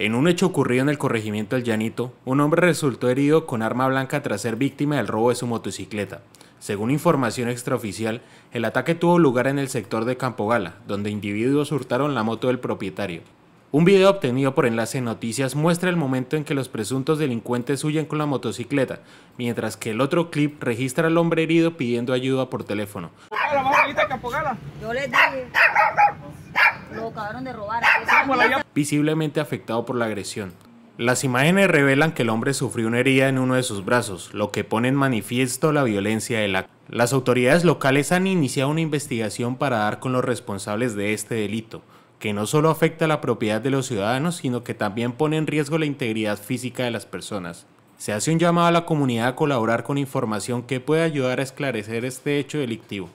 En un hecho ocurrido en el corregimiento del Llanito, un hombre resultó herido con arma blanca tras ser víctima del robo de su motocicleta. Según información extraoficial, el ataque tuvo lugar en el sector de Campogala, donde individuos hurtaron la moto del propietario. Un video obtenido por Enlace Noticias muestra el momento en que los presuntos delincuentes huyen con la motocicleta, mientras que el otro clip registra al hombre herido pidiendo ayuda por teléfono de robar. Pues, Visiblemente afectado por la agresión. Las imágenes revelan que el hombre sufrió una herida en uno de sus brazos, lo que pone en manifiesto la violencia del acto. Las autoridades locales han iniciado una investigación para dar con los responsables de este delito, que no solo afecta la propiedad de los ciudadanos, sino que también pone en riesgo la integridad física de las personas. Se hace un llamado a la comunidad a colaborar con información que pueda ayudar a esclarecer este hecho delictivo.